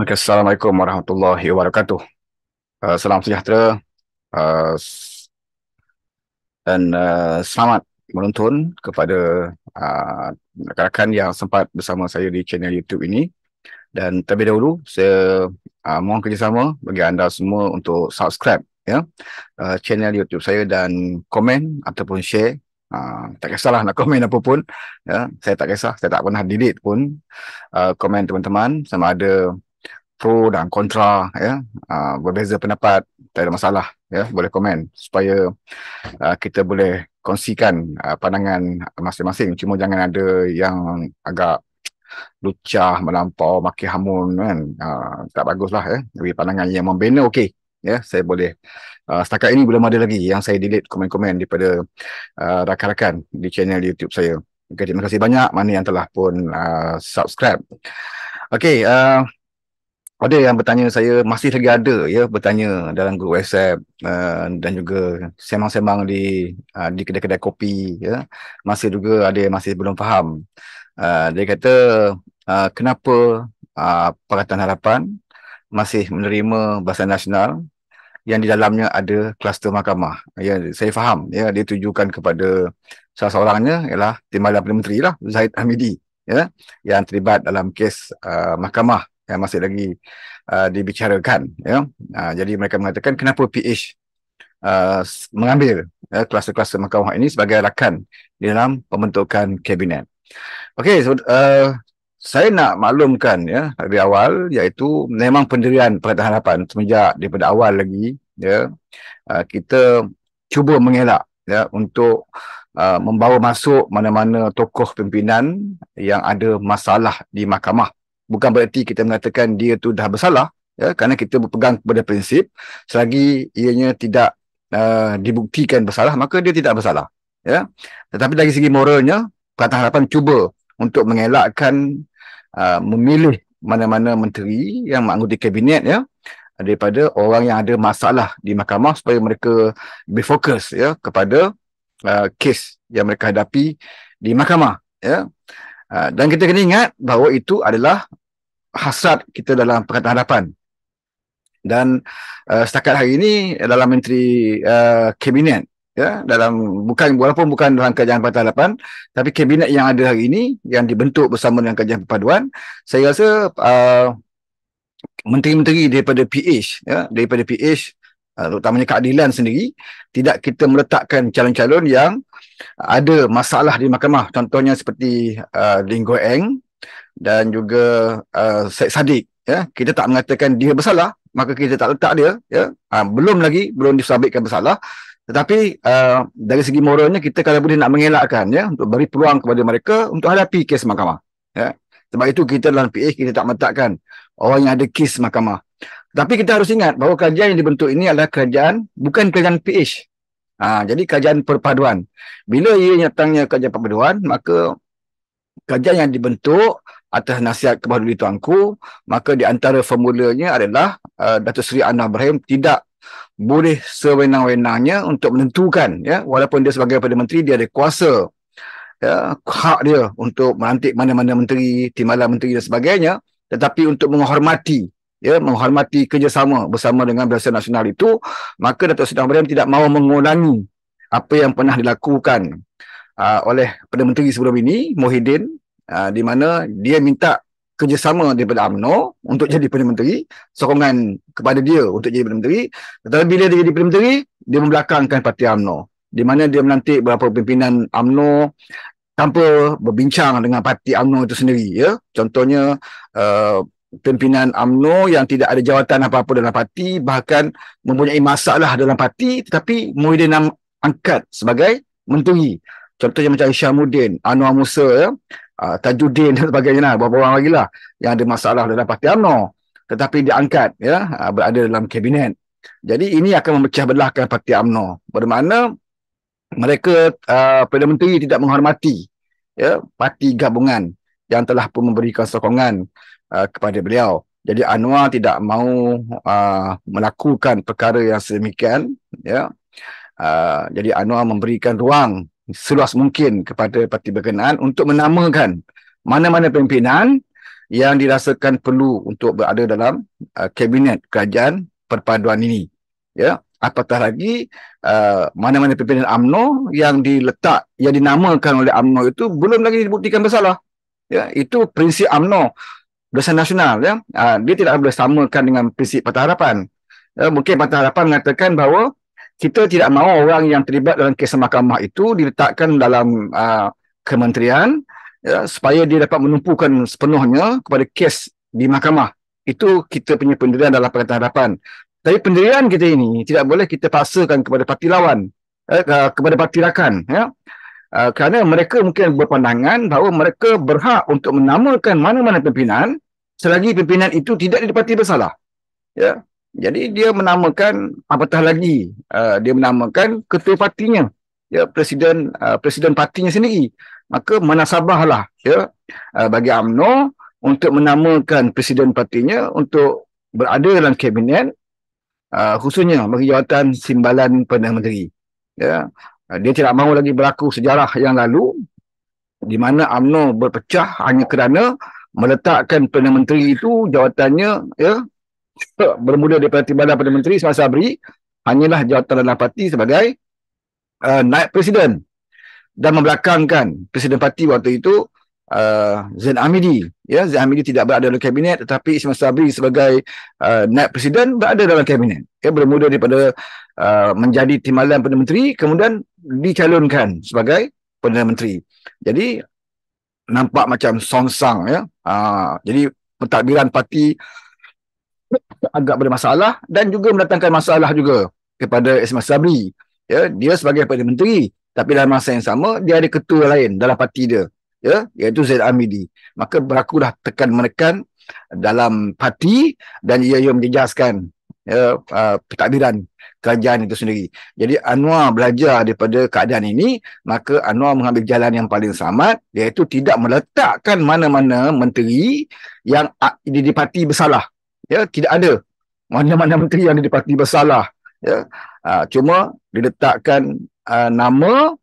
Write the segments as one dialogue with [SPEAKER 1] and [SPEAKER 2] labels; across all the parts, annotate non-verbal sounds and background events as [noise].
[SPEAKER 1] Okay, Assalamualaikum warahmatullahi wabarakatuh. Uh, salam sejahtera uh, dan uh, selamat menonton kepada rakan-rakan uh, yang sempat bersama saya di channel YouTube ini. Dan terlebih dahulu, saya uh, mohon kerjasama bagi anda semua untuk subscribe ya uh, channel YouTube saya dan komen ataupun share. Uh, tak kisahlah nak komen apa pun. Ya. Saya tak kisah, saya tak pernah delete pun uh, komen teman-teman sama ada pro dan kontra ya uh, berbeza pendapat tak ada masalah ya boleh komen supaya uh, kita boleh kongsikan uh, pandangan masing-masing cuma jangan ada yang agak lucah melampau maki hamun kan uh, tak baguslah ya tapi pandangan yang membina okey ya saya boleh uh, setakat ini belum ada lagi yang saya delete komen-komen daripada uh, rakan-rakan di channel YouTube saya okay, terima kasih banyak mana yang telah pun uh, subscribe okey uh, ada yang bertanya saya masih lagi ada ya bertanya dalam grup WhatsApp uh, dan juga semang-semang di uh, di kedai-kedai kopi ya masih juga ada yang masih belum faham uh, dia kata uh, kenapa uh, Pakatan Harapan masih menerima bahasa nasional yang di dalamnya ada kluster mahkamah ya saya faham ya dia tujukan kepada salah seorangnya ialah Timbalan Perdana Menteri lah Zaid Hamidi ya yang terlibat dalam kes uh, mahkamah Ya masih lagi uh, dibicarakan ya uh, jadi mereka mengatakan kenapa PH Uh, mengambil ya, kelas-kelas kluster mahkamah ini sebagai rakan di dalam pembentukan kabinet. Okey, so, uh, saya nak maklumkan ya dari awal iaitu memang pendirian Pakatan Harapan semenjak daripada awal lagi ya uh, kita cuba mengelak ya untuk uh, membawa masuk mana-mana tokoh pimpinan yang ada masalah di mahkamah bukan bererti kita mengatakan dia tu dah bersalah ya kerana kita berpegang kepada prinsip selagi ianya tidak uh, dibuktikan bersalah maka dia tidak bersalah ya tetapi dari segi moralnya Pakatan Harapan cuba untuk mengelakkan uh, memilih mana-mana menteri yang menganggota kabinet ya daripada orang yang ada masalah di mahkamah supaya mereka lebih fokus ya kepada uh, kes yang mereka hadapi di mahkamah ya uh, dan kita kena ingat bahawa itu adalah hasrat kita dalam perkataan hadapan. Dan uh, setakat hari ini dalam menteri uh, kabinet ya dalam bukan walaupun bukan dalam kajian perkataan hadapan tapi kabinet yang ada hari ini yang dibentuk bersama dengan kajian perpaduan saya rasa uh, menteri-menteri daripada PH ya daripada PH uh, terutamanya keadilan sendiri tidak kita meletakkan calon-calon yang ada masalah di mahkamah contohnya seperti uh, Ling Goeng dan juga uh, Syed Saddiq ya kita tak mengatakan dia bersalah maka kita tak letak dia ya uh, belum lagi belum disabitkan bersalah tetapi uh, dari segi moralnya kita kalau boleh nak mengelakkan ya untuk beri peluang kepada mereka untuk hadapi kes mahkamah ya sebab itu kita dalam PH kita tak letakkan orang yang ada kes mahkamah tapi kita harus ingat bahawa kerajaan yang dibentuk ini adalah kerajaan bukan kerajaan PH Ha, ah, jadi kerajaan perpaduan. Bila ia nyatanya kerajaan perpaduan, maka kerajaan yang dibentuk atas nasihat kepada Duli Tuanku, maka di antara formulanya adalah uh, Datuk Seri Anwar Ibrahim tidak boleh sewenang-wenangnya untuk menentukan ya walaupun dia sebagai Perdana Menteri dia ada kuasa ya hak dia untuk melantik mana-mana menteri, timbalan menteri dan sebagainya tetapi untuk menghormati ya menghormati kerjasama bersama dengan Perdana Nasional itu maka Datuk Seri Anwar Ibrahim tidak mahu mengulangi apa yang pernah dilakukan uh, oleh Perdana Menteri sebelum ini Mohidin Ah, di mana dia minta kerjasama daripada UMNO untuk jadi Perdana Menteri, sokongan kepada dia untuk jadi Perdana Menteri. Tetapi bila dia jadi Perdana Menteri, dia membelakangkan parti UMNO. Di mana dia melantik beberapa pimpinan UMNO tanpa berbincang dengan parti UMNO itu sendiri. Ya. Contohnya, uh, pimpinan UMNO yang tidak ada jawatan apa-apa dalam parti, bahkan mempunyai masalah dalam parti, tetapi Muhyiddin Am angkat sebagai menteri. Contohnya macam Syamuddin, Anwar Musa, ya uh, Tajuddin dan sebagainya lah. Beberapa orang lagi lah yang ada masalah dalam parti UMNO. Tetapi diangkat ya, uh, berada dalam kabinet. Jadi ini akan memecah belahkan parti UMNO. Bermakna mereka uh, Perdana Menteri tidak menghormati ya, parti gabungan yang telah pun memberikan sokongan uh, kepada beliau. Jadi Anwar tidak mahu uh, melakukan perkara yang sedemikian. Ya. Uh, jadi Anwar memberikan ruang seluas mungkin kepada parti berkenaan untuk menamakan mana-mana pimpinan yang dirasakan perlu untuk berada dalam uh, kabinet kerajaan perpaduan ini ya apatah lagi uh, mana-mana pimpinan AMNO yang diletak yang dinamakan oleh AMNO itu belum lagi dibuktikan bersalah ya itu prinsip AMNO dasar nasional ya uh, dia tidak boleh samakan dengan prinsip Pakatan Harapan ya, mungkin Pakatan Harapan mengatakan bahawa kita tidak mahu orang yang terlibat dalam kes mahkamah itu diletakkan dalam uh, kementerian ya, supaya dia dapat menumpukan sepenuhnya kepada kes di mahkamah. Itu kita punya pendirian dalam Pakatan Harapan. Tapi pendirian kita ini tidak boleh kita pasakan kepada parti lawan, eh, kepada parti rakan. Ya. Uh, kerana mereka mungkin berpandangan bahawa mereka berhak untuk menamakan mana-mana pimpinan selagi pimpinan itu tidak di parti bersalah. Ya. Jadi dia menamakan apatah ah, lagi uh, dia menamakan ketua partinya ya presiden uh, presiden partinya sendiri. Maka manasabahlah ya uh, bagi AMNO untuk menamakan presiden partinya untuk berada dalam kabinet uh, khususnya bagi jawatan simbalan Perdana Menteri. Ya. Uh, dia tidak mahu lagi berlaku sejarah yang lalu di mana AMNO berpecah hanya kerana meletakkan Perdana Menteri itu jawatannya ya bermula daripada timbalan Perdana Menteri semasa Sabri, hanyalah jawatan dalam parti sebagai uh, naib presiden dan membelakangkan presiden parti waktu itu uh, Zain Amidi ya Zain Amidi tidak berada dalam kabinet tetapi Ismail Sabri sebagai uh, naib presiden berada dalam kabinet ya bermula daripada uh, menjadi timbalan perdana menteri kemudian dicalonkan sebagai perdana menteri jadi nampak macam songsang ya uh, jadi pentadbiran parti agak bermasalah dan juga mendatangkan masalah juga kepada Ismail Sabri. Ya, dia sebagai Perdana Menteri tapi dalam masa yang sama dia ada ketua lain dalam parti dia ya, iaitu Zaid Amidi. Maka berakulah tekan menekan dalam parti dan ia, ia menjejaskan ya, uh, pentadbiran kerajaan itu sendiri. Jadi Anwar belajar daripada keadaan ini, maka Anwar mengambil jalan yang paling selamat iaitu tidak meletakkan mana-mana menteri yang di parti bersalah ya tidak ada mana-mana menteri yang di parti bersalah ya ha, cuma diletakkan uh, nama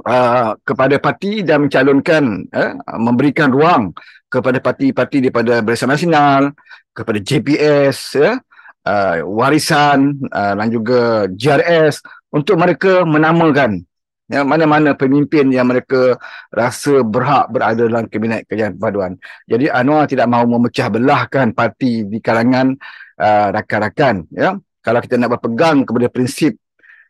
[SPEAKER 1] Uh, kepada parti dan mencalonkan eh, memberikan ruang kepada parti-parti daripada Barisan Nasional kepada JPS ya, uh, warisan uh, dan juga JRS untuk mereka menamakan mana-mana pemimpin yang mereka rasa berhak berada dalam kabinet kerajaan perpaduan. Jadi Anwar tidak mahu memecah belahkan parti di kalangan uh, rakan-rakan ya. Kalau kita nak berpegang kepada prinsip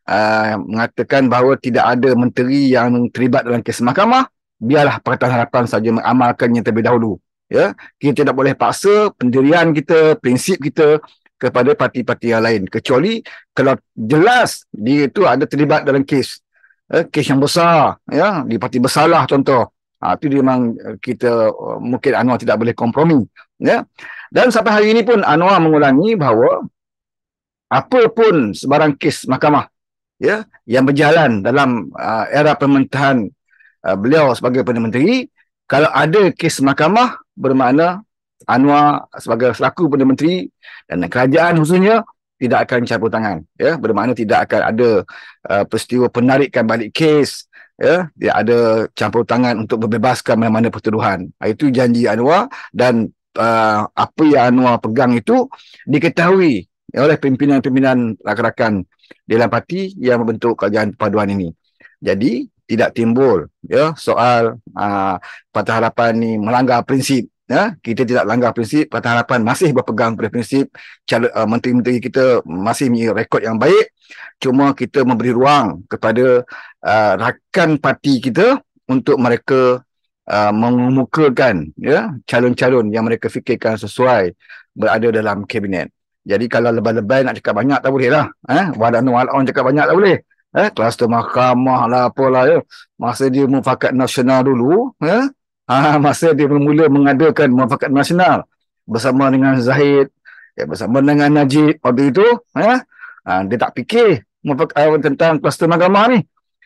[SPEAKER 1] uh, mengatakan bahawa tidak ada menteri yang terlibat dalam kes mahkamah, biarlah Pakatan Harapan saja mengamalkannya terlebih dahulu. Ya, kita tidak boleh paksa pendirian kita, prinsip kita kepada parti-parti yang lain kecuali kalau jelas dia itu ada terlibat dalam kes eh, kes yang besar ya di parti bersalah contoh ha, itu dia memang eh, kita eh, mungkin Anwar tidak boleh kompromi ya dan sampai hari ini pun Anwar mengulangi bahawa apa pun sebarang kes mahkamah ya yang berjalan dalam uh, era pemerintahan uh, beliau sebagai perdana menteri kalau ada kes mahkamah bermakna Anwar sebagai selaku perdana menteri dan kerajaan khususnya tidak akan mencabut tangan ya bermakna tidak akan ada uh, peristiwa penarikan balik kes ya dia ada campur tangan untuk membebaskan mana-mana pertuduhan ah, itu janji Anwar dan uh, apa yang Anwar pegang itu diketahui oleh pimpinan-pimpinan rakan-rakan dalam parti yang membentuk kerajaan paduan ini jadi tidak timbul ya soal uh, Patah Harapan ini melanggar prinsip ya kita tidak langgar prinsip Pertahanan harapan masih berpegang pada prinsip cara uh, menteri-menteri kita masih punya rekod yang baik cuma kita memberi ruang kepada uh, rakan parti kita untuk mereka uh, mengemukakan ya calon-calon yang mereka fikirkan sesuai berada dalam kabinet jadi kalau lebar-lebar nak cakap banyak tak boleh lah eh ha? wadah nuwalon cakap banyak tak boleh eh kluster mahkamah lah apalah ya masa dia mufakat nasional dulu ya ha, [laughs] masa dia bermula mengadakan muafakat nasional bersama dengan Zahid ya, bersama dengan Najib waktu itu ya, ha, dia tak fikir mufak, uh, ah, tentang kluster agama ni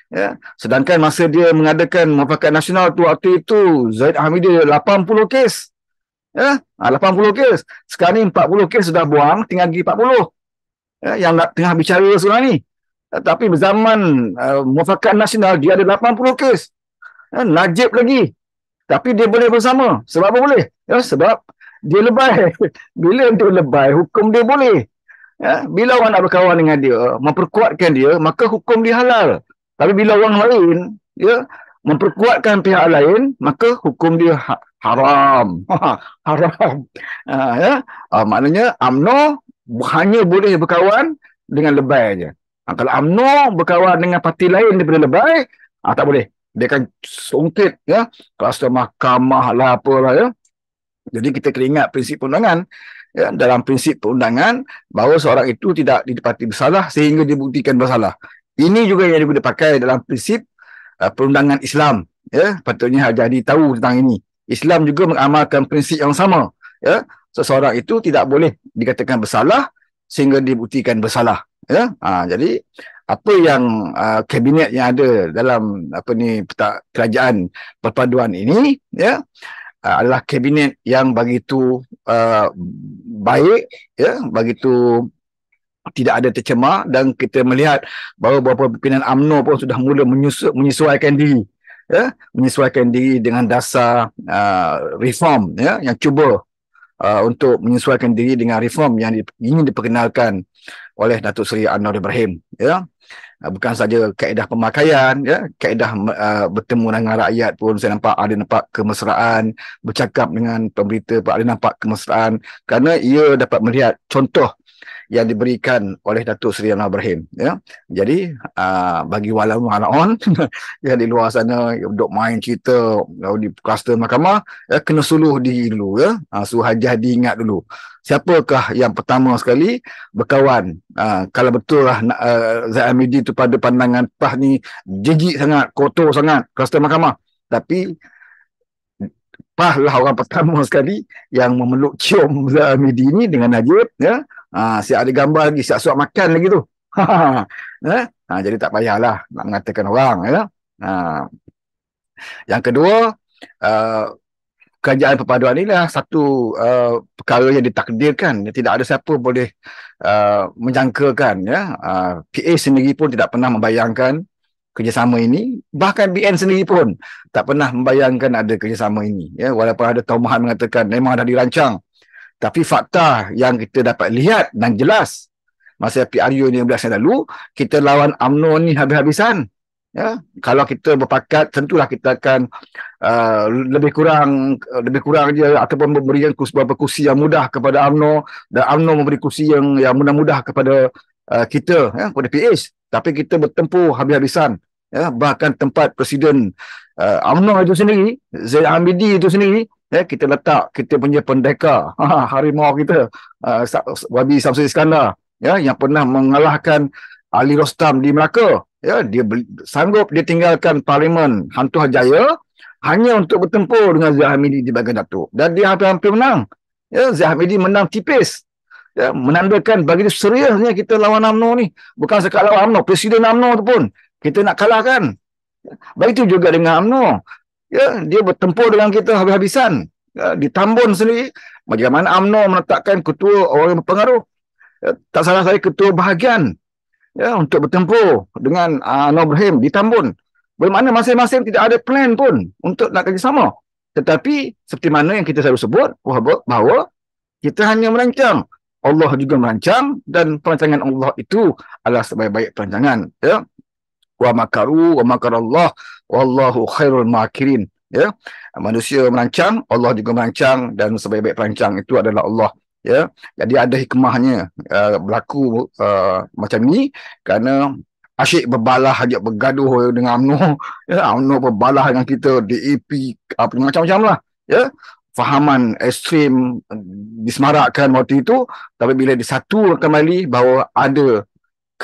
[SPEAKER 1] ya. sedangkan masa dia mengadakan muafakat nasional tu waktu itu Zahid Hamidi 80 kes ya, ha, 80 kes sekarang ni 40 kes sudah buang tinggal lagi 40 ya, yang nak tengah bicara sekarang ni tapi zaman uh, muafakat nasional dia ada 80 kes. Uh, Najib lagi tapi dia boleh bersama. Sebab apa boleh? Ya, sebab dia lebay. [laughs] Bila dia lebay, hukum dia boleh. Ya, bila orang nak berkawan dengan dia, memperkuatkan dia, maka hukum dia halal. Tapi bila orang lain ya, memperkuatkan pihak lain, maka hukum dia ha- haram. [laughs] Ha, haram. Ha, ya. Ha, maknanya UMNO hanya boleh berkawan dengan lebay saja. Ha, kalau UMNO berkawan dengan parti lain daripada lebay, ha, tak boleh dia akan songkit ya kluster mahkamah lah apalah ya jadi kita kena ingat prinsip perundangan ya dalam prinsip perundangan bahawa seorang itu tidak didapati bersalah sehingga dibuktikan bersalah ini juga yang boleh pakai dalam prinsip uh, perundangan Islam ya patutnya hajadi tahu tentang ini Islam juga mengamalkan prinsip yang sama ya seseorang itu tidak boleh dikatakan bersalah sehingga dibuktikan bersalah ya ha, jadi apa yang uh, kabinet yang ada dalam apa ni peta kerajaan perpaduan ini ya uh, adalah kabinet yang begitu uh, baik ya begitu tidak ada tercemar dan kita melihat bahawa beberapa pimpinan AMNO pun sudah mula menyusu, menyesuaikan diri ya menyesuaikan diri dengan dasar uh, reform ya yang cuba uh, untuk menyesuaikan diri dengan reform yang di, ingin diperkenalkan oleh Datuk Seri Anwar Ibrahim ya Ah, bukan saja kaedah pemakaian ya kaedah uh, bertemu dengan rakyat pun saya nampak ada nampak kemesraan bercakap dengan pemberita pun ada nampak kemesraan kerana ia dapat melihat contoh yang diberikan oleh Datuk Seri Anwar Ibrahim ya. Jadi uh, bagi walau walaun [laughs] yang di luar sana duk main cerita kalau di kluster mahkamah ya, kena suluh diri dulu ya. Ha, uh, suruh hajah diingat dulu. Siapakah yang pertama sekali berkawan? Uh, kalau betul lah uh, ah, Zain Amidi tu pada pandangan PAH ni jijik sangat, kotor sangat kluster mahkamah. Tapi PAH lah orang pertama sekali yang memeluk cium Zain Amidi ni dengan Najib. Ya. Ha, siap ada gambar lagi, siap suap makan lagi tu. [laughs] Ha, ha, ha, jadi tak payahlah nak mengatakan orang. Ya? Ha. Yang kedua, uh, kerajaan perpaduan inilah satu uh, perkara yang ditakdirkan. Tidak ada siapa boleh uh, menjangkakan. Ya? Uh, ha, PA sendiri pun tidak pernah membayangkan kerjasama ini bahkan BN sendiri pun tak pernah membayangkan ada kerjasama ini ya walaupun ada Tomahan mengatakan memang dah dirancang tapi fakta yang kita dapat lihat dan jelas masa PRU ni belas yang lalu kita lawan Amno ni habis-habisan. Ya, kalau kita berpakat tentulah kita akan uh, lebih kurang uh, lebih kurang dia ataupun memberikan kursi beberapa kursi yang mudah kepada Amno, dan Amno memberi kursi yang yang mudah-mudah kepada uh, kita ya kepada PH tapi kita bertempur habis-habisan ya bahkan tempat presiden uh, itu sendiri Zaid Hamidi itu sendiri eh, kita letak kita punya pendekar pendeka [laughs] ha, harimau kita uh, Wabi Samsul Iskandar ya yang pernah mengalahkan Ali Rostam di Melaka ya dia sanggup dia tinggalkan parlimen Hantu Jaya hanya untuk bertempur dengan Zia Hamidi di bagian Datuk dan dia hampir-hampir menang ya Zia Hamidi menang tipis ya menandakan bagi dia seriusnya kita lawan UMNO ni bukan sekadar lawan UMNO presiden UMNO tu pun kita nak kalahkan itu juga dengan UMNO ya dia bertempur dengan kita habis-habisan ya, di Tambun sendiri bagaimana AMNO menetapkan ketua orang yang berpengaruh ya, tak salah saya ketua bahagian ya untuk bertempur dengan uh, ah, Nobrahim di Tambun Bagaimana masing-masing tidak ada plan pun untuk nak kerjasama tetapi seperti mana yang kita selalu sebut bahawa, bahawa kita hanya merancang Allah juga merancang dan perancangan Allah itu adalah sebaik-baik perancangan ya wa makaru wa makarallah wallahu khairul makirin ya manusia merancang Allah juga merancang dan sebaik-baik perancang itu adalah Allah ya jadi ada hikmahnya uh, berlaku uh, macam ni kerana asyik berbalah ajak bergaduh dengan UMNO [laughs] ya UMNO berbalah dengan kita DAP apa macam-macam lah ya fahaman ekstrim disemarakkan waktu itu tapi bila disatu kembali bahawa ada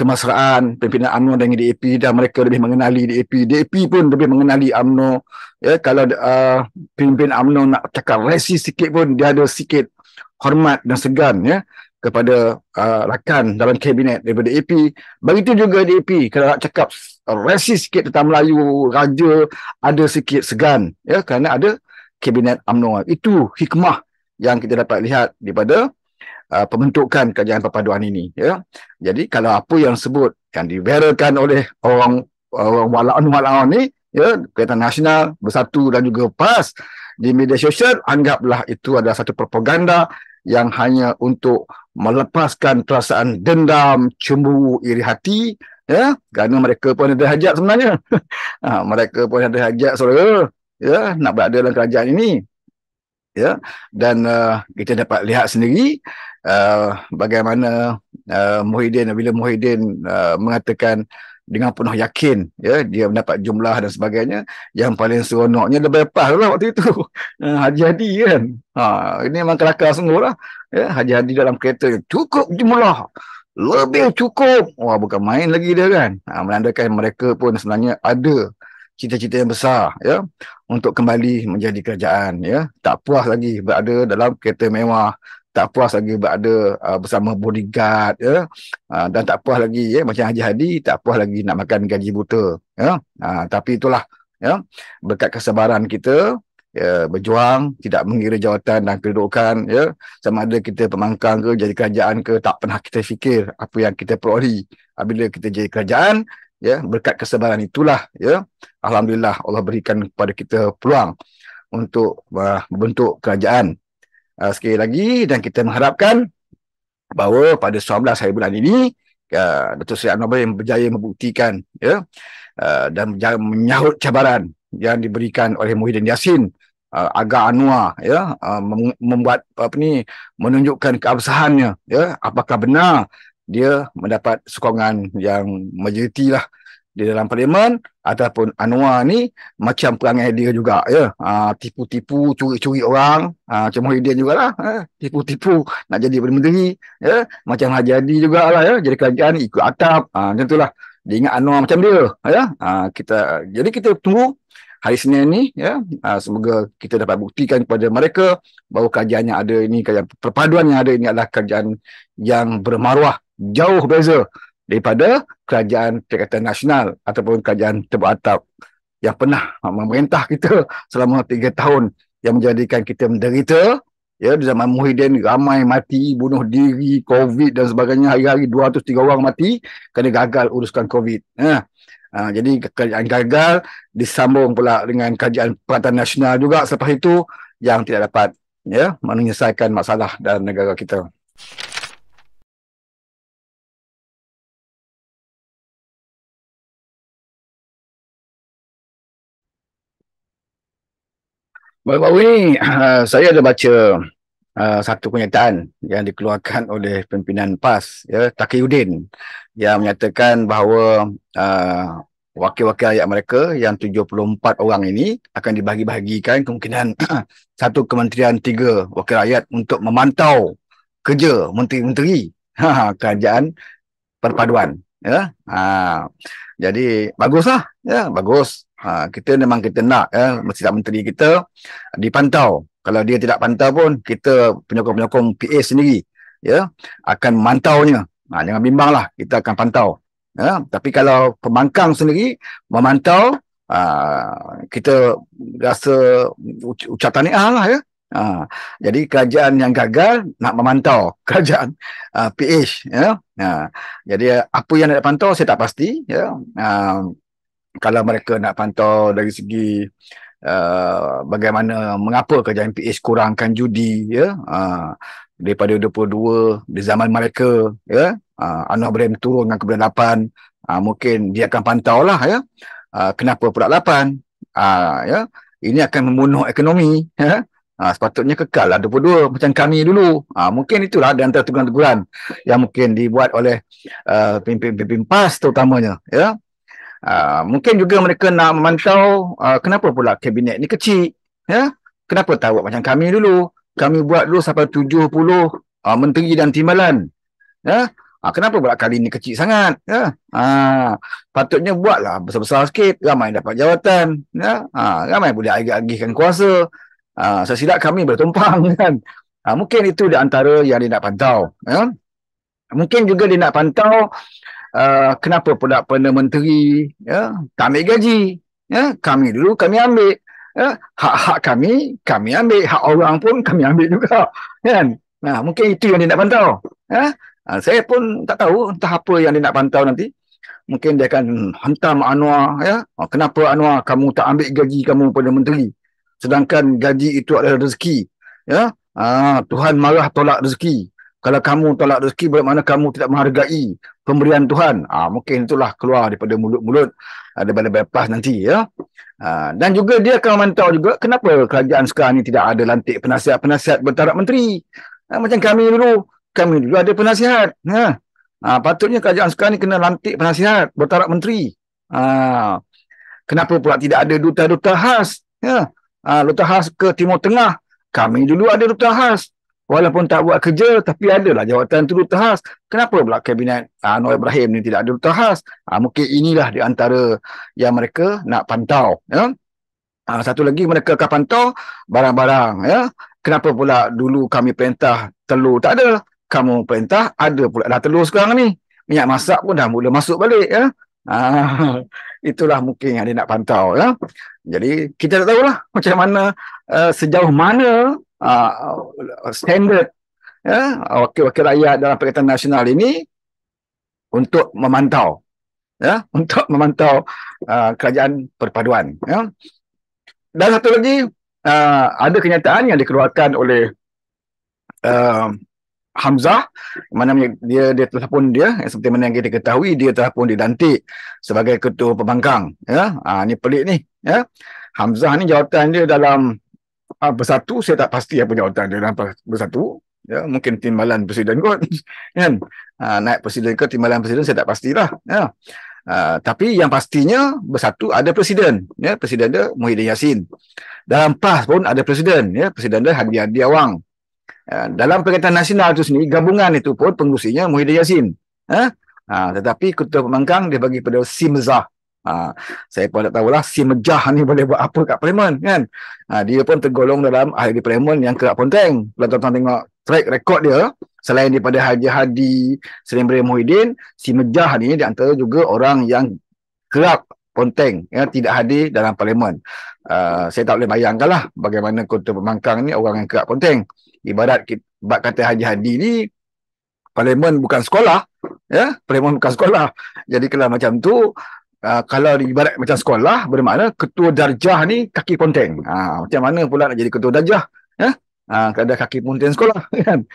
[SPEAKER 1] kemasraan pimpinan AMNO dengan DAP dan mereka lebih mengenali DAP. DAP pun lebih mengenali AMNO. Ya, kalau uh, pimpin AMNO nak cakap resi sikit pun dia ada sikit hormat dan segan ya kepada uh, rakan dalam kabinet daripada DAP. Begitu juga DAP kalau nak cakap resi sikit tentang Melayu, raja ada sikit segan ya kerana ada kabinet AMNO. Itu hikmah yang kita dapat lihat daripada uh, pembentukan kerajaan perpaduan ini ya jadi kalau apa yang sebut yang diviralkan oleh orang orang walaun walaun ni ya kereta nasional bersatu dan juga pas di media sosial anggaplah itu adalah satu propaganda yang hanya untuk melepaskan perasaan dendam, cemburu, iri hati ya kerana mereka pun ada hajat sebenarnya. ha, [laughs] mereka pun ada hajat saudara ya nak berada dalam kerajaan ini. Ya dan uh, kita dapat lihat sendiri Eh, bagaimana uh, Muhyiddin bila Muhyiddin uh, mengatakan dengan penuh yakin ya dia mendapat jumlah dan sebagainya yang paling seronoknya lebih lepas lah waktu itu [laughs] haji hadi kan ha ini memang kelakar sungguh lah ya haji hadi dalam kereta cukup jumlah lebih cukup wah bukan main lagi dia kan ha, menandakan mereka pun sebenarnya ada cita-cita yang besar ya untuk kembali menjadi kerajaan ya tak puas lagi berada dalam kereta mewah tak puas lagi berada uh, bersama bodyguard ya uh, dan tak puas lagi ya macam Haji Hadi tak puas lagi nak makan gaji buta ya uh, tapi itulah ya berkat kesabaran kita ya berjuang tidak mengira jawatan dan kedudukan ya sama ada kita pemangkang ke jadi kerajaan ke tak pernah kita fikir apa yang kita peroleh apabila kita jadi kerajaan ya berkat kesabaran itulah ya alhamdulillah Allah berikan kepada kita peluang untuk uh, membentuk kerajaan uh, sekali lagi dan kita mengharapkan bahawa pada 19 hari bulan ini uh, ah, Dato' Seri Anwar Ibrahim berjaya membuktikan ya, uh, dan menyahut cabaran yang diberikan oleh Muhyiddin Yassin uh, agar Anwar ya, uh, membuat apa ni menunjukkan keabsahannya ya, apakah benar dia mendapat sokongan yang majoriti lah di dalam parlimen ataupun Anwar ni macam perangai dia juga ya. Ha, tipu-tipu, curi-curi orang, ha, macam Muhyiddin jugalah. Ha, tipu-tipu nak jadi Perdana Menteri ya. Macam Haji Hadi jugalah ya. Jadi kerajaan ikut atap. Ha, macam itulah. Dia ingat Anwar macam dia ya. Ha, kita jadi kita tunggu hari Senin ni ya. Ha, semoga kita dapat buktikan kepada mereka bahawa kerajaan yang ada ini kerajaan perpaduan yang ada ini adalah kerajaan yang bermaruah jauh beza daripada kerajaan Perikatan Nasional ataupun kerajaan terbatak yang pernah memerintah kita selama tiga tahun yang menjadikan kita menderita ya di zaman Muhyiddin ramai mati bunuh diri covid dan sebagainya hari-hari 203 orang mati kerana gagal uruskan covid ya. ha, jadi kerajaan gagal disambung pula dengan kerajaan Perikatan Nasional juga selepas itu yang tidak dapat ya menyelesaikan masalah dalam negara kita Baru-baru ini uh, saya ada baca uh, satu kenyataan yang dikeluarkan oleh pimpinan PAS, ya, Takiyuddin yang menyatakan bahawa uh, wakil-wakil rakyat mereka yang 74 orang ini akan dibahagi-bahagikan kemungkinan [clears throat] satu kementerian tiga wakil rakyat untuk memantau kerja menteri-menteri [laughs] ha, kerajaan perpaduan. Ya. Uh, jadi baguslah, ya, bagus. Ha, kita memang kita nak ya, mesti tak menteri kita dipantau. Kalau dia tidak pantau pun, kita penyokong-penyokong PA sendiri ya, akan mantaunya. Ha, jangan bimbanglah, kita akan pantau. Ya, tapi kalau pembangkang sendiri memantau, ha, kita rasa ucap tanya lah ya. Ha, jadi kerajaan yang gagal nak memantau [laughs] kerajaan uh, ha, PH ya. Ha, jadi apa yang nak pantau saya tak pasti ya. Ha, kalau mereka nak pantau dari segi uh, bagaimana mengapa kerajaan PH kurangkan judi ya uh, daripada 22 di zaman mereka ya uh, Anwar Ibrahim turun dengan kepada 8 uh, mungkin dia akan pantau lah ya uh, kenapa pula 8 uh, ya ini akan membunuh ekonomi ya Ha, sepatutnya kekal lah 22 macam kami dulu. Ha, mungkin itulah di antara teguran-teguran yang mungkin dibuat oleh uh, pimpin-pimpin PAS terutamanya. Ya? Ah, mungkin juga mereka nak memantau uh, kenapa pula kabinet ni kecil. Ya? Kenapa tak buat macam kami dulu? Kami buat dulu sampai 70 uh, ah, menteri dan timbalan. Ya? Uh, kenapa pula kali ni kecil sangat? Ya? Uh, patutnya buatlah besar-besar sikit. Ramai dapat jawatan. Ya? Uh, ramai boleh agih-agihkan kuasa. Uh, saya kami bertumpang [laughs] kan. Uh, mungkin itu di antara yang dia nak pantau. Ya? Mungkin juga dia nak pantau uh, kenapa pula Perdana Menteri ya, tak ambil gaji? Ya, kami dulu kami ambil. Ya, hak-hak kami, kami ambil. Hak orang pun kami ambil juga. Kan? Nah, mungkin itu yang dia nak pantau. Ya? Ah, saya pun tak tahu entah apa yang dia nak pantau nanti. Mungkin dia akan hantam Anwar. Ya? Ah, kenapa Anwar kamu tak ambil gaji kamu pada menteri? Sedangkan gaji itu adalah rezeki. Ya? Ha, Tuhan marah tolak rezeki kalau kamu tolak rezeki bagaimana kamu tidak menghargai pemberian Tuhan ah ha, mungkin itulah keluar daripada mulut-mulut ah, ada benda pas nanti ya ha, dan juga dia akan memantau juga kenapa kerajaan sekarang ini tidak ada lantik penasihat-penasihat bertaraf menteri ha, macam kami dulu kami dulu ada penasihat ha. ha patutnya kerajaan sekarang ini kena lantik penasihat bertaraf menteri ha, kenapa pula tidak ada duta-duta khas ya ha, duta khas ke timur tengah kami dulu ada duta khas walaupun tak buat kerja tapi adalah jawatan tu duta khas kenapa pula kabinet ah, Anwar Ibrahim ni tidak ada duta khas ha, ah, mungkin inilah di antara yang mereka nak pantau ya ha, satu lagi mereka akan pantau barang-barang ya kenapa pula dulu kami perintah telur tak ada kamu perintah ada pula dah telur sekarang ni minyak masak pun dah mula masuk balik ya ha, [laughs] itulah mungkin yang dia nak pantau ya jadi kita tak tahulah macam mana uh, sejauh mana uh, standard ya wakil-wakil rakyat dalam perikatan nasional ini untuk memantau ya [laughs] untuk memantau uh, kerajaan perpaduan ya dan satu lagi uh, ada kenyataan yang dikeluarkan oleh uh, Hamzah mana dia dia telah pun dia yang seperti mana yang kita ketahui dia telah pun dilantik sebagai ketua pembangkang ya uh, ini pelik ni ya Hamzah ni jawatan dia dalam uh, bersatu saya tak pasti apa jawatan dia dalam bersatu ya mungkin timbalan presiden kot [laughs] kan uh, naik presiden ke timbalan presiden saya tak pastilah ya uh, tapi yang pastinya bersatu ada presiden ya presiden dia Muhyiddin Yassin dalam PAS pun ada presiden ya presiden dia Hadi Hadi Awang uh, dalam Perikatan Nasional itu sendiri gabungan itu pun pengurusinya Muhyiddin Yassin ha? Uh, tetapi Ketua Pemangkang dia bagi kepada Simzah Ha, saya pun tak tahulah si Mejah ni boleh buat apa kat Parlimen kan. Ha, dia pun tergolong dalam ahli Parlimen yang kerap ponteng. Kalau tuan-tuan tengok track record dia, selain daripada Haji Hadi, Selim Beri Muhyiddin, si Mejah ni di antara juga orang yang kerap ponteng yang tidak hadir dalam Parlimen. Uh, saya tak boleh bayangkan lah bagaimana kota pemangkang ni orang yang kerap ponteng. Ibarat bak kata Haji Hadi ni, Parlimen bukan sekolah. ya Parlimen bukan sekolah. Jadi kalau macam tu, Ah, kalau di ibarat macam sekolah bermakna ketua darjah ni kaki ponteng. Ha, ah, macam mana pula nak jadi ketua darjah? Ha? Ha, ah, kalau ada kaki ponteng sekolah. [laughs] Kan?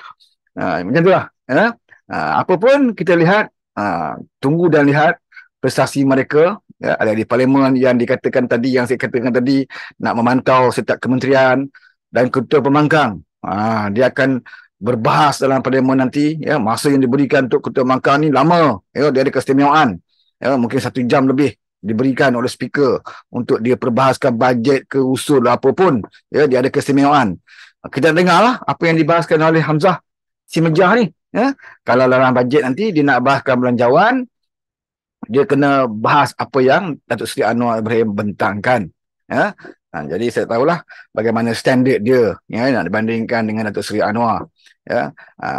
[SPEAKER 1] Lah, ha, macam itulah. Ya? Ha, apa kita lihat, ha, tunggu dan lihat prestasi mereka ya, ada di parlimen yang dikatakan tadi yang saya katakan tadi nak memantau setiap kementerian dan ketua pemangkang ha, dia akan berbahas dalam parlimen nanti ya, masa yang diberikan untuk ketua pemangkang ni lama ya, dia ada kestimewaan ya mungkin satu jam lebih diberikan oleh speaker untuk dia perbahaskan bajet ke usul apa pun ya dia ada kesemuan kita dengarlah apa yang dibahaskan oleh Hamzah si Mejah ni ya kalau larangan bajet nanti dia nak bahaskan belanjawan dia kena bahas apa yang Datuk Seri Anwar Ibrahim bentangkan ya ha, jadi saya tahulah bagaimana standard dia ya nak dibandingkan dengan Datuk Seri Anwar ya ha,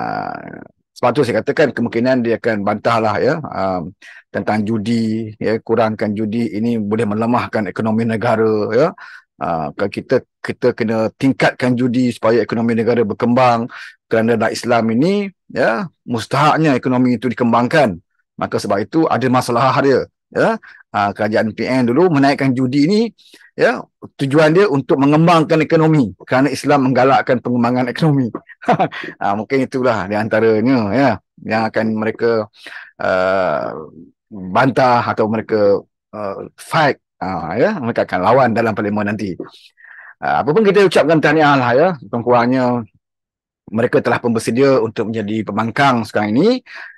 [SPEAKER 1] sebab tu saya katakan kemungkinan dia akan bantah lah ya um, tentang judi, ya, kurangkan judi ini boleh melemahkan ekonomi negara. Ya. Uh, kita kita kena tingkatkan judi supaya ekonomi negara berkembang kerana dalam Islam ini ya, mustahaknya ekonomi itu dikembangkan. Maka sebab itu ada masalah dia. Ya uh, kerajaan PN dulu menaikkan judi ini, ya tujuan dia untuk mengembangkan ekonomi kerana Islam menggalakkan pengembangan ekonomi uh, [laughs] mungkin itulah di antaranya ya yang akan mereka uh, bantah atau mereka uh, fight uh, ya mereka akan lawan dalam parlimen nanti uh, apa pun kita ucapkan tahniah lah ya kurang mereka telah pun bersedia untuk menjadi pembangkang sekarang ini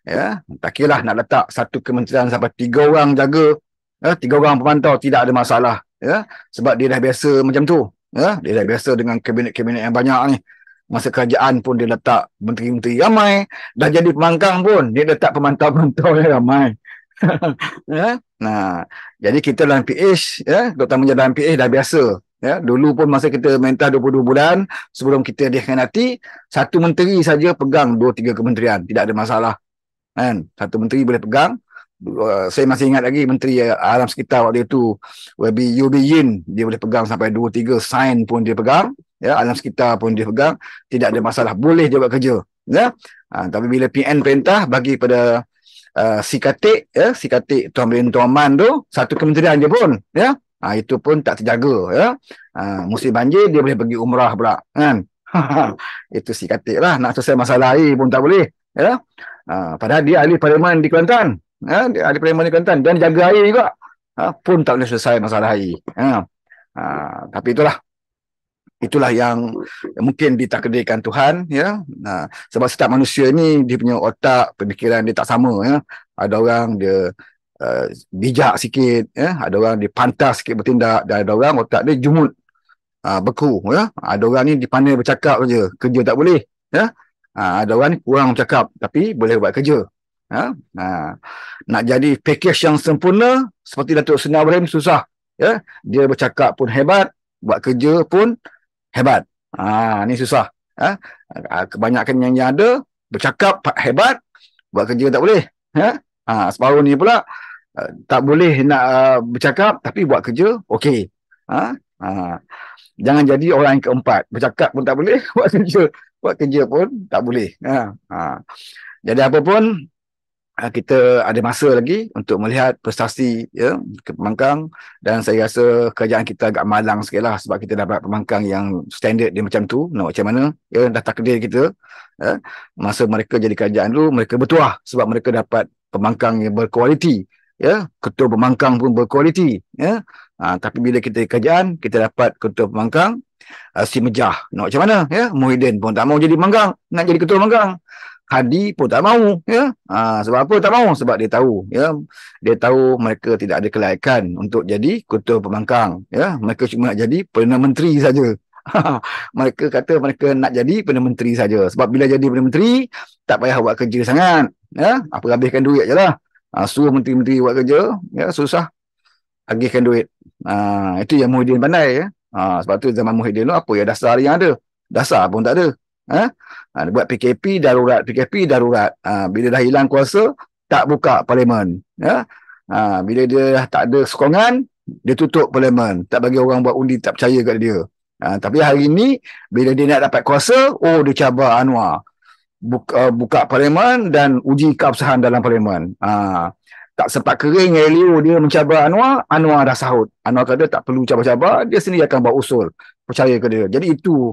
[SPEAKER 1] ya tak kira lah nak letak satu kementerian sampai tiga orang jaga Ya, tiga orang pemantau tidak ada masalah. Ya, sebab dia dah biasa macam tu. Ya, dia dah biasa dengan kabinet-kabinet yang banyak ni. Masa kerajaan pun dia letak menteri-menteri ramai. Dah jadi pemangkang pun dia letak pemantau-pemantau [laughs] yang ramai. [laughs] ya? Nah, jadi kita dalam PH, ya, Dr. Menja dalam PH dah biasa. Ya, dulu pun masa kita mentah 22 bulan sebelum kita dikhianati, satu menteri saja pegang 2 3 kementerian, tidak ada masalah. Kan? Satu menteri boleh pegang uh, saya masih ingat lagi menteri uh, alam sekitar waktu itu Webi Yubi dia boleh pegang sampai 2 3 sign pun dia pegang ya alam sekitar pun dia pegang tidak ada masalah boleh dia buat kerja ya uh, tapi bila PN perintah bagi pada uh, Sikatik ya Sikatik Tuan Bin Tuan Man tu satu kementerian je pun ya uh, itu pun tak terjaga ya uh, musim banjir dia boleh pergi umrah pula kan [laughs] itu Sikatik lah nak selesai masalah air pun tak boleh ya Uh, padahal dia ahli parlimen di Kelantan ha, ada perempuan di Kelantan dan jaga air juga ha, pun tak boleh selesai masalah air ha. Ha, tapi itulah itulah yang mungkin ditakdirkan Tuhan ya ha, sebab setiap manusia ni dia punya otak pemikiran dia tak sama ya ada orang dia uh, bijak sikit ya ada orang dia pantas sikit bertindak dan ada orang otak dia jumut ha, beku ya ada orang ni dipandai bercakap saja kerja tak boleh ya ha, ada orang ni kurang bercakap tapi boleh buat kerja Ha? Ha. Nak jadi package yang sempurna seperti Datuk Seri Ibrahim susah. Ya? Dia bercakap pun hebat, buat kerja pun hebat. Ha, ini susah. Ha? ha? Kebanyakan yang ada, bercakap hebat, buat kerja tak boleh. Ha? Ha, separuh ni pula, eh, tak boleh nak uh, bercakap tapi buat kerja, okey. Ha? Ha. Jangan jadi orang yang keempat. Bercakap pun tak boleh, [laughs] buat kerja buat kerja pun tak boleh. Ha. Ha. Jadi apa pun, Ah, kita ada masa lagi untuk melihat prestasi ya pemangkang dan saya rasa kerjaan kita agak malang sikit lah sebab kita dapat pemangkang yang standard dia macam tu no, macam mana ya dah takdir kita ya. masa mereka jadi kerjaan dulu mereka bertuah sebab mereka dapat pemangkang yang berkualiti ya ketua pemangkang pun berkualiti ya ha, tapi bila kita kerjaan kita dapat ketua pemangkang uh, si Mejah nak no, macam mana ya Muhyiddin pun tak mau jadi pemangkang nak jadi ketua pemangkang Hadi pun tak mau ya. Ha, sebab apa tak mau? Sebab dia tahu ya. Dia tahu mereka tidak ada kelayakan untuk jadi ketua pembangkang ya. Mereka cuma nak jadi perdana menteri saja. [laughs] mereka kata mereka nak jadi perdana menteri saja. Sebab bila jadi perdana menteri tak payah buat kerja sangat ya. Apa habiskan duit ajalah. Ha, suruh menteri-menteri buat kerja ya susah. Agihkan duit. Ha, itu yang Muhyiddin pandai ya. Ha, sebab tu zaman Muhyiddin tu apa ya dasar yang ada. Dasar pun tak ada. Ha? ha buat PKP darurat, PKP darurat. Ha, bila dah hilang kuasa, tak buka parlimen. Ya? Ha, bila dia dah tak ada sokongan, dia tutup parlimen. Tak bagi orang buat undi, tak percaya kat dia. Ha, tapi hari ini, bila dia nak dapat kuasa, oh dia cabar Anwar. Buka, uh, buka parlimen dan uji keabsahan dalam parlimen. Ha, tak sempat kering Elio dia mencabar Anwar, Anwar dah sahut. Anwar kata tak perlu cabar-cabar, dia sendiri akan buat usul. Percaya ke dia. Jadi itu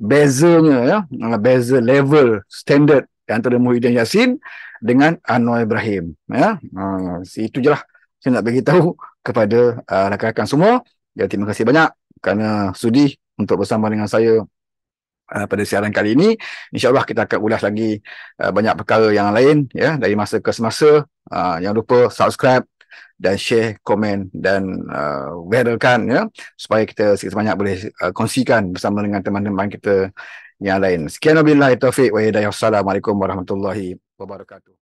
[SPEAKER 1] bezanya ya ah, beza level standard antara Muhyiddin Yassin dengan Anwar Ibrahim ya ah, itu jelah saya nak bagi tahu kepada uh, rakan-rakan semua ya terima kasih banyak kerana sudi untuk bersama dengan saya uh, pada siaran kali ini insyaallah kita akan ulas lagi uh, banyak perkara yang lain ya dari masa ke semasa uh, yang lupa subscribe dan share, komen dan uh, viralkan ya supaya kita sikit banyak boleh uh, kongsikan bersama dengan teman-teman kita yang lain. Sekian wabillahi taufik wa hidayah. Assalamualaikum warahmatullahi wabarakatuh.